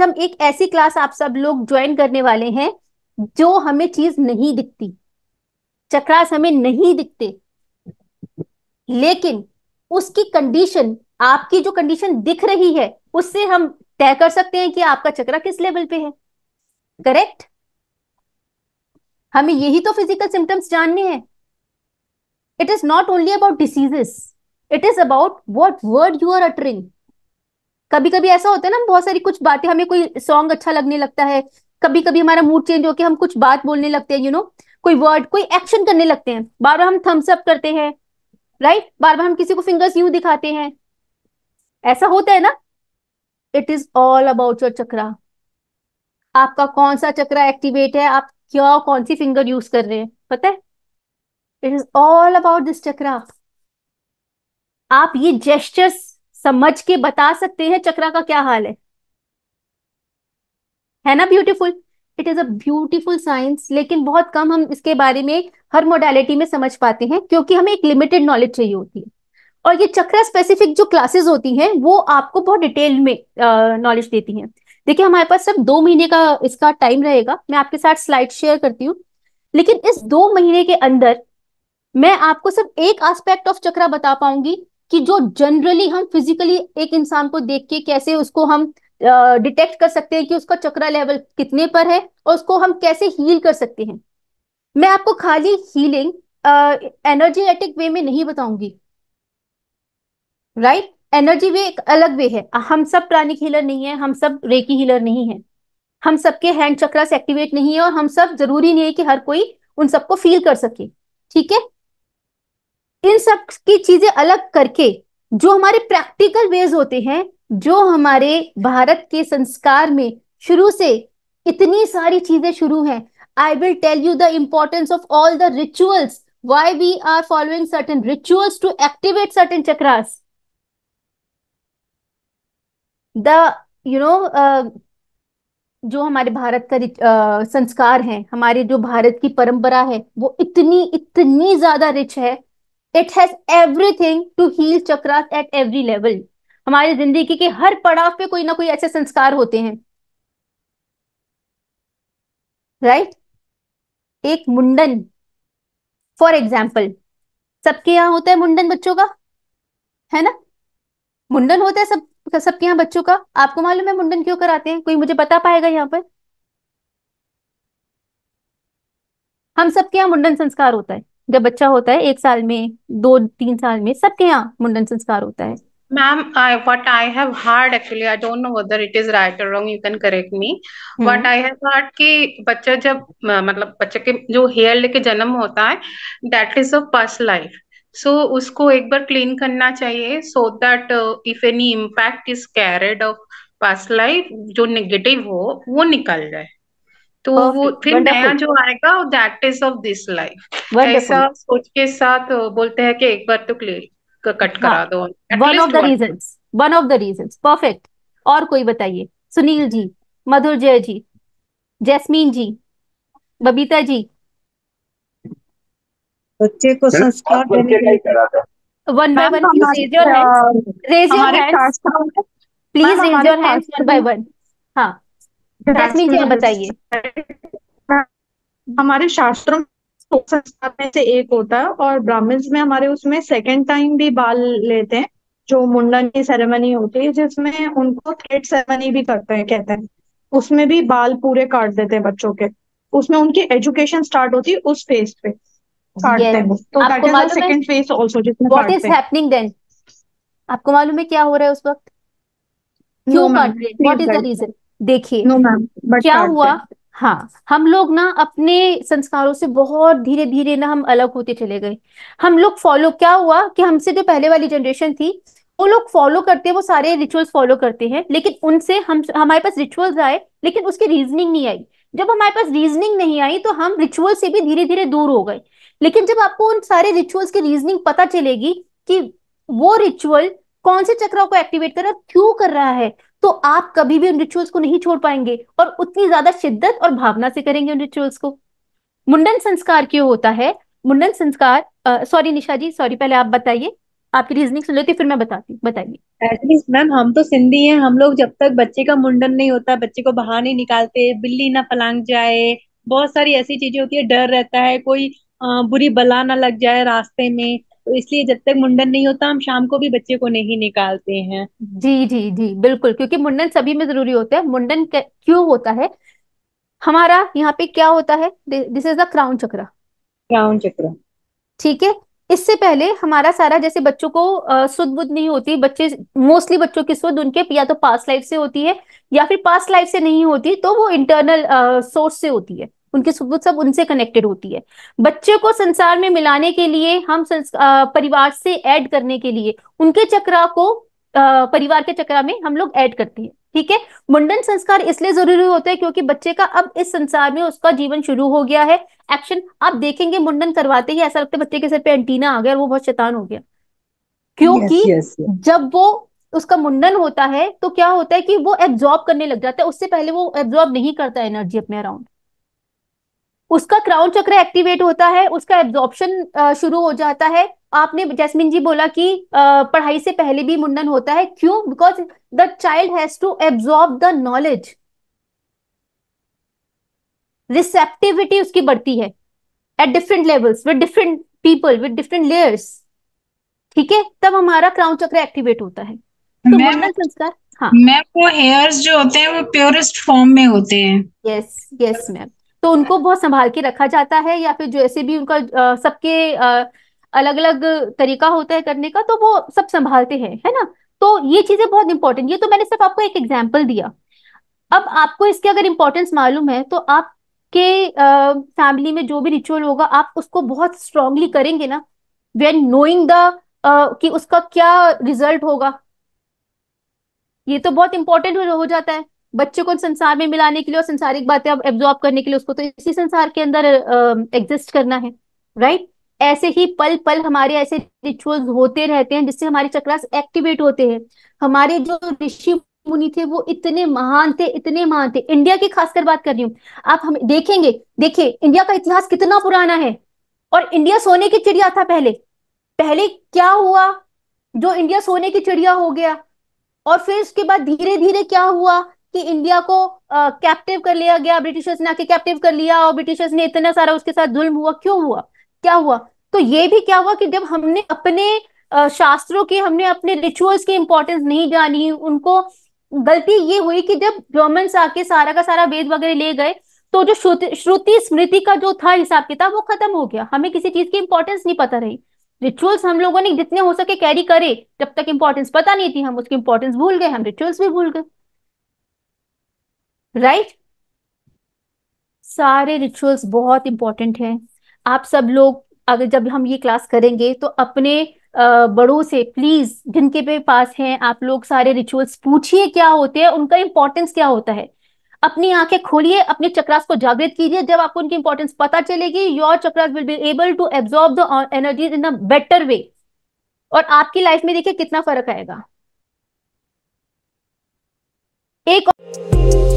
हम एक ऐसी क्लास आप सब लोग ज्वाइन करने वाले हैं जो हमें चीज नहीं दिखती चक्रास हमें नहीं दिखते लेकिन उसकी कंडीशन आपकी जो कंडीशन दिख रही है उससे हम तय कर सकते हैं कि आपका चक्रा किस लेवल पे है करेक्ट हमें यही तो फिजिकल सिम्टम्स जानने हैं it is not only about diseases it is about what word you are uttering कभी कभी ऐसा होता है ना हम बहुत सारी कुछ बातें हमें कोई सॉन्ग अच्छा लगने लगता है कभी कभी हमारा मूड चेंज होकर हम कुछ बात बोलने लगते हैं यू नो कोई वर्ड कोई एक्शन करने लगते हैं बार बार हम थम्सअप करते हैं राइट बार बार हम किसी को फिंगर्स यू दिखाते हैं ऐसा होता है ना it is all about your chakra आपका कौन सा चक्रा एक्टिवेट है आप क्या कौन सी फिंगर यूज कर रहे हैं पता है it is all about this chakra आप ये जेस्टर्स समझ के बता सकते हैं चक्रा का क्या हाल है है ना beautiful it is a beautiful science लेकिन बहुत कम हम इसके बारे में हर मोडालिटी में समझ पाते हैं क्योंकि हमें एक लिमिटेड नॉलेज चाहिए होती है और ये चक्रा स्पेसिफिक जो क्लासेस होती हैं वो आपको बहुत डिटेल में नॉलेज देती हैं देखिए हमारे पास सिर्फ दो महीने का इसका टाइम रहेगा मैं आपके साथ स्लाइड शेयर करती हूँ लेकिन इस दो महीने के अंदर मैं आपको सिर्फ एक एस्पेक्ट ऑफ चक्रा बता पाऊंगी कि जो जनरली हम फिजिकली एक इंसान को देख के कैसे उसको हम डिटेक्ट uh, कर सकते हैं कि उसका चक्रा लेवल कितने पर है और उसको हम कैसे हील कर सकते हैं मैं आपको खाली हीलिंग एनर्जेटिक वे में नहीं बताऊंगी राइट एनर्जी वे एक अलग वे है हम सब प्राणिक हीलर नहीं है हम सब रेकी हीलर नहीं है हम सबके हैंड चक्रास एक्टिवेट नहीं है और हम सब जरूरी नहीं है कि हर कोई उन सबको फील कर सके ठीक है इन सब की चीजें अलग करके जो हमारे प्रैक्टिकल वेज होते हैं जो हमारे भारत के संस्कार में शुरू से इतनी सारी चीजें शुरू हैं I will tell you the importance of all the rituals why we are following certain rituals to activate certain chakras the you know जो हमारे भारत का uh, संस्कार है हमारे जो भारत की परंपरा है वो इतनी इतनी ज्यादा रिच है it has everything to heal chakras at every level हमारी जिंदगी के हर पड़ाव पे कोई ना कोई ऐसे संस्कार होते हैं राइट right? एक मुंडन फॉर एग्जाम्पल सबके यहाँ होता है मुंडन बच्चों का है ना मुंडन होता है सब सबके यहाँ बच्चों का आपको मालूम है मुंडन क्यों कराते हैं कोई मुझे बता पाएगा यहाँ पर हम सबके यहाँ मुंडन संस्कार होता है जब बच्चा होता है एक साल में दो तीन साल में सबके यहाँ मुंडन संस्कार होता है ma'am I what I have heard actually I don't know whether it is right और wrong you can correct me but I have heard कि बच्चा जब मतलब बच्चे के जो हेयर लेके जन्म होता है that is a first life so उसको एक बार क्लीन करना चाहिए so that if any impact is carried of past life जो नेगेटिव हो वो निकल जाए तो Perfect. वो फिर Wonderful. नया जो आएगा वो that is of this life ऐसा सोच के साथ बोलते हैं कि एक बार तो क्लियर कट हाँ, करा हाँ. दो one of the reason one of the reason perfect और कोई बताइए सुनील जी मधुर जय जी जैस्मीन जी बबीता जी बच्चे को संस्कार देने के लिए one by one please raise your hands raise your hands please raise your hands one by one हाँ रश्मि जी बताइए हमारे शास्त्रों संस्कार में से एक होता है और ब्राह्मण्स में हमारे उसमें सेकेंड टाइम भी बाल लेते हैं जो मुंडन की सेरेमनी होती है जिसमें उनको थ्रेड सेरेमनी भी करते हैं कहते हैं उसमें भी बाल पूरे काट देते हैं बच्चों के उसमें उनकी एजुकेशन स्टार्ट होती है उस फेज पे काटते yes. तो हैं तो सेकंड फेज आपको मालूम है क्या हो रहा है उस वक्त क्यों काट रहे व्हाट इज द रीजन देखिए no, क्या हुआ हाँ हम लोग ना अपने संस्कारों से बहुत धीरे धीरे ना हम अलग होते चले गए हम लोग फॉलो क्या हुआ कि हमसे जो पहले वाली जनरेशन थी वो लोग फॉलो करते वो सारे रिचुअल्स फॉलो करते हैं लेकिन उनसे हम हमारे पास रिचुअल्स आए लेकिन उसकी रीजनिंग नहीं आई जब हमारे पास रीजनिंग नहीं आई तो हम रिचुअल से भी धीरे धीरे दूर हो गए लेकिन जब आपको उन सारे रिचुअल्स की रीजनिंग पता चलेगी कि वो रिचुअल कौन से चक्र को एक्टिवेट कर रहा है क्यों कर रहा है तो आप कभी भी उन रिचुअल्स को नहीं छोड़ पाएंगे और उतनी ज्यादा शिद्दत और भावना से करेंगे उन रिचुअल्स को मुंडन संस्कार क्यों होता है मुंडन संस्कार सॉरी निशा जी सॉरी पहले आप बताइए आपकी रीजनिंग सुन लेती फिर मैं बताती बताइए मैम हम तो सिंधी हैं हम लोग जब तक बच्चे का मुंडन नहीं होता बच्चे को बाहर नहीं निकालते बिल्ली ना पलांग जाए बहुत सारी ऐसी चीजें होती है डर रहता है कोई बुरी बला ना लग जाए रास्ते में तो इसलिए जब तक मुंडन नहीं होता हम शाम को भी बच्चे को नहीं निकालते हैं जी जी जी बिल्कुल क्योंकि मुंडन सभी में जरूरी होता है मुंडन क्यों होता है हमारा यहाँ पे क्या होता है this is the crown chakra crown chakra ठीक है इससे पहले हमारा सारा जैसे बच्चों को सुध बुद्ध नहीं होती बच्चे मोस्टली बच्चों की सुध उनके या तो पास्ट लाइफ से होती है या फिर पास्ट लाइफ से नहीं होती तो वो इंटरनल सोर्स से होती है उनकी सुबुत सब उनसे कनेक्टेड होती है बच्चे को संसार में मिलाने के लिए हम परिवार से ऐड करने के लिए उनके चक्रा को परिवार के चक्रा में हम लोग ऐड करते हैं ठीक है मुंडन संस्कार इसलिए जरूरी होता है क्योंकि बच्चे का अब इस संसार में उसका जीवन शुरू हो गया है एक्शन आप देखेंगे मुंडन करवाते ही ऐसा लगता है बच्चे के सिर पे एंटीना आ गया और वो बहुत शैतान हो गया क्योंकि yes, yes, yes. जब वो उसका मुंडन होता है तो क्या होता है कि वो एब्जॉर्ब करने लग जाता है उससे पहले वो एब्जॉर्ब नहीं करता एनर्जी अपने अराउंड उसका क्राउन चक्र एक्टिवेट होता है उसका एब्जॉर्प्शन शुरू हो जाता है आपने जैस्मिन जी बोला कि पढ़ाई से पहले भी मुंडन होता है क्यों because the child has to absorb the knowledge receptivity उसकी बढ़ती है at different levels with different people with different layers ठीक है तब हमारा क्राउन चक्र एक्टिवेट होता है तो मुंडन संस्कार हाँ मैम वो हेयर्स जो होते हैं वो प्योरेस्ट फॉर्म में होते हैं यस यस मैम तो उनको बहुत संभाल के रखा जाता है या फिर जैसे भी उनका सबके अलग अलग तरीका होता है करने का तो वो सब संभालते हैं है ना तो ये चीजें बहुत इंपॉर्टेंट ये तो मैंने सिर्फ आपको एक एग्जाम्पल दिया अब आपको इसके अगर इम्पोर्टेंस मालूम है तो आपके फैमिली में जो भी रिचुअल होगा आप उसको बहुत स्ट्रांगली करेंगे ना वेन नोइंग द कि उसका क्या रिजल्ट होगा ये तो बहुत इंपॉर्टेंट हो जाता है बच्चे को संसार में मिलाने के लिए और संसारिक बातें अब एब्जॉर्ब करने के लिए उसको तो इसी संसार के अंदर एग्जिस्ट करना है राइट ऐसे ही पल पल हमारे ऐसे रिचुअल्स होते रहते हैं जिससे हमारे चक्रास एक्टिवेट होते हैं हमारे जो ऋषि मुनि थे वो इतने महान थे इतने महान थे इंडिया की खासकर बात कर रही हूँ आप हम देखेंगे देखिए इंडिया का इतिहास कितना पुराना है और इंडिया सोने की चिड़िया था पहले पहले क्या हुआ जो इंडिया सोने की चिड़िया हो गया और फिर उसके बाद धीरे धीरे क्या हुआ कि इंडिया को कैप्टिव कर लिया गया ब्रिटिशर्स ने आके कैप्टिव कर लिया और ब्रिटिशर्स ने इतना सारा उसके साथ जुल्म हुआ क्यों हुआ क्या हुआ तो ये भी क्या हुआ कि जब हमने अपने शास्त्रों के हमने अपने रिचुअल्स की इंपॉर्टेंस नहीं जानी उनको गलती ये हुई कि जब जर्मन आके सारा का सारा वेद वगैरह ले गए तो जो श्रुति स्मृति का जो था हिसाब किताब वो खत्म हो गया हमें किसी चीज की इंपॉर्टेंस नहीं पता रही रिचुअल्स हम लोगों ने जितने हो सके कैरी करे जब तक इंपॉर्टेंस पता नहीं थी हम उसकी इंपॉर्टेंस भूल गए हम रिचुअल्स भी भूल गए राइट सारे रिचुअल्स बहुत इंपॉर्टेंट हैं आप सब लोग अगर जब हम ये क्लास करेंगे तो अपने बड़ों से प्लीज जिनके पे पास हैं आप लोग सारे रिचुअल्स पूछिए क्या होते हैं उनका इंपॉर्टेंस क्या होता है अपनी आंखें खोलिए अपने चक्रास को जागृत कीजिए जब आपको उनकी इंपॉर्टेंस पता चलेगी your chakras will be able to absorb the energies in a better way और आपकी लाइफ में देखिए कितना फर्क आएगा एक और...